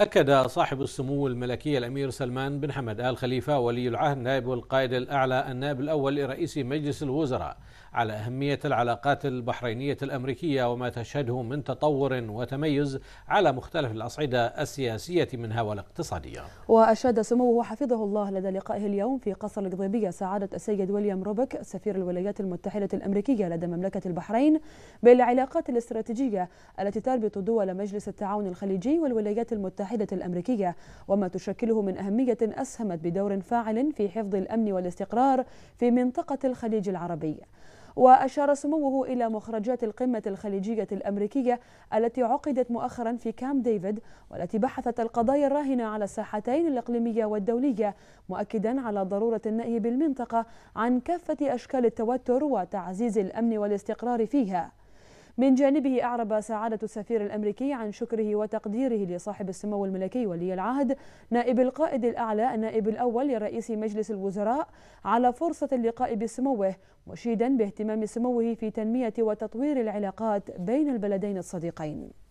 أكد صاحب السمو الملكي الأمير سلمان بن حمد آل خليفة ولي العهد نائب القائد الأعلى النائب الأول لرئيس مجلس الوزراء على أهمية العلاقات البحرينية الأمريكية وما تشهده من تطور وتميز على مختلف الأصعدة السياسية منها والاقتصادية وأشاد سموه حفظه الله لدى لقائه اليوم في قصر القضيبية سعادة السيد ويليام روبك سفير الولايات المتحدة الأمريكية لدى مملكة البحرين بالعلاقات الاستراتيجية التي تربط دول مجلس التعاون الخليجي والولايات المتحدة المتحدة الأمريكية وما تشكله من أهمية أسهمت بدور فاعل في حفظ الأمن والاستقرار في منطقة الخليج العربي وأشار سموه إلى مخرجات القمة الخليجية الأمريكية التي عقدت مؤخرا في كام ديفيد والتي بحثت القضايا الراهنة على الساحتين الإقليمية والدولية مؤكدا على ضرورة النأي بالمنطقة عن كافة أشكال التوتر وتعزيز الأمن والاستقرار فيها من جانبه أعرب سعادة السفير الأمريكي عن شكره وتقديره لصاحب السمو الملكي ولي العهد نائب القائد الأعلى النائب الأول لرئيس مجلس الوزراء على فرصة اللقاء بسموه مشيدا باهتمام سموه في تنمية وتطوير العلاقات بين البلدين الصديقين